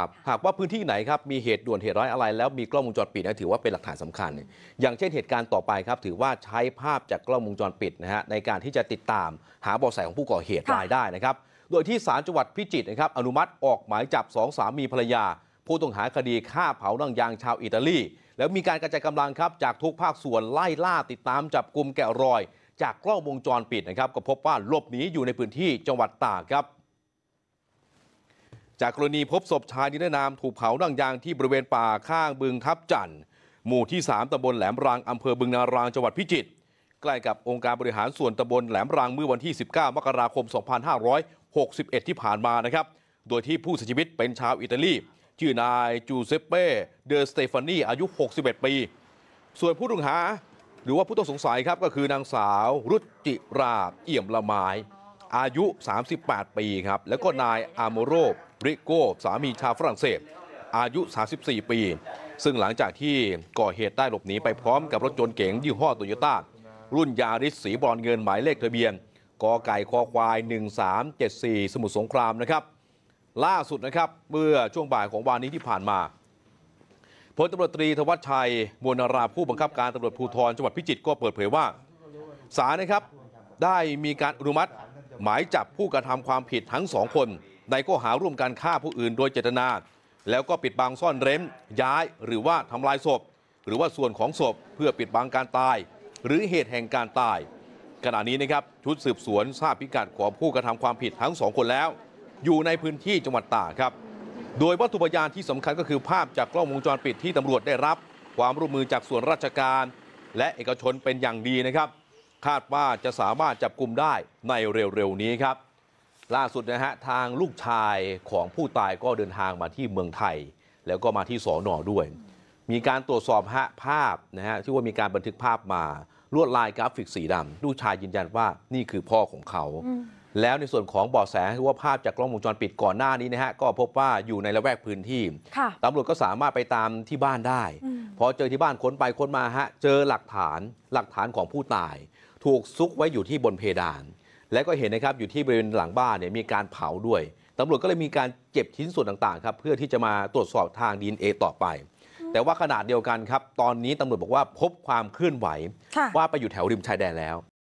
ครับหากว่าพื้นที่ไหนครับมีเหตุด่วนเหตุร้ายอะไร แล้วมีกล้องวงจรปิดนะถือว่าเป็นหลักฐานสำคัญ อย่างเช่นเหตุการณ์ต่อไปครับถือว่าใช้ภาพจากกล้องวงจรปิดนะฮะในการที่จะติดตามหาเบาะแสของผู้ก่อเหตุรายได้นะครับ โดยที่ศาลจังหวัดพิจิตรนะครับอนุมัติออกหมายจับสองสามีภรรยา ผู้ต้องหาคดีฆ่าเผานังยางชาวอิตาลีแล้วมีการกระจายกำลังครับ จากทุกภาคส่วนไล่ล่าติดตามจับกลุ่มแกะรอย จากกล้องวงจรปิดนะครับ ก็พบว่าหลบหนีอยู่ในพื้นที่จังหวัดตากครับจากกรณีพบศพชายนิรนามถูกเผานั่งยางที่บริเวณป่าข้างบึงทับจันทร์หมู่ที่ 3ตำบลแหลมรางอำเภอบึงนารางจังหวัดพิจิตรใกล้กับองค์การบริหารส่วนตำบลแหลมรางเมื่อวันที่ 19มกราคม 2561 ที่ผ่านมานะครับโดยที่ผู้เสียชีวิตเป็นชาวอิตาลีชื่อนายจูเซปเป้เดอสเตฟานีอายุ 61 ปี ส่วนผู้ต้องหา หรือว่าผู้ต้องสงสัยครับก็คือนางสาว รุจิราเอี่ยมละไมอายุ 38 ปีครับแล้วก็นายอาโมโรริโก้สามีชาวฝรั่งเศส อายุ 34 ปี ซึ่งหลังจากที่ก่อเหตุได้หลบหนีไปพร้อมกับรถยนต์เก๋งยี่ห้อโตโยต้ารุ่นยาริสสีบรอนเงินหมายเลขทะเบียนกอไก่คอควาย 1374 สมุทรสงครามนะครับ ล่าสุดนะครับเมื่อช่วงบ่ายของวานนี้ที่ผ่านมาพลตำรวจตรีธวัชชัยมวลราผู้บังคับการตำรวจภูธรจังหวัดพิจิตรก็เปิดเผยว่าศาลนะครับได้มีการอนุมัติหมายจับผู้กระทำความผิดทั้งสองคนในข้อหาร่วมการฆ่าผู้อื่นโดยเจตนาแล้วก็ปิดบังซ่อนเร้นย้าย หรือว่าทำลายศพ หรือว่าส่วนของศพเพื่อปิดบังการตาย หรือเหตุแห่งการตาย ขณะนี้นะครับชุดสืบสวนทราบพิกัดของผู้กระทำความผิดทั้งสองคนแล้วอยู่ในพื้นที่จังหวัดตากครับ โดยวัตถุพยานที่สำคัญก็คือภาพจากกล้องวงจรปิดที่ตำรวจได้รับ ความร่วมมือจากส่วนราชการ และเอกชนเป็นอย่างดีนะครับ คาดว่าจะสามารถจับกลุ่มได้ในเร็วๆนี้ครับล่าสุดนะฮะทางลูกชายของผู้ตายก็เดินทางมาที่เมืองไทย แล้วก็มาที่สอนอด้วย มีการตรวจสอบภาพนะฮะที่ว่ามีการบันทึกภาพมาลวดลายกราฟิกสีดำลูกชายยืนยันว่านี่คือพ่อของเขา แล้วในส่วนของเบาะแสคือว่าภาพจากกล้องวงจรปิดก่อนหน้านี้นะฮะก็พบว่าอยู่ในละแวกพื้นที่ตำรวจก็สามารถไปตามที่บ้านได้พอเจอที่บ้านค้นไปค้นมาฮะเจอหลักฐานหลักฐานของผู้ตาย ถูกซุกไว้อยู่ที่บนเพดานและก็เห็นนะครับ อยู่ที่บริเวณหลังบ้านเนี่ยมีการเผาด้วยตำรวจก็เลยมีการเก็บชิ้นส่วนต่าง ๆ ครับ เพื่อที่จะมาตรวจสอบทางดีเอต่อไป แต่ว่าขนาดเดียวกันครับ ตอนนี้ตำรวจบอกว่าพบความเคลื่อนไหว ว่าไปอยู่แถวริมชายแดนแล้ว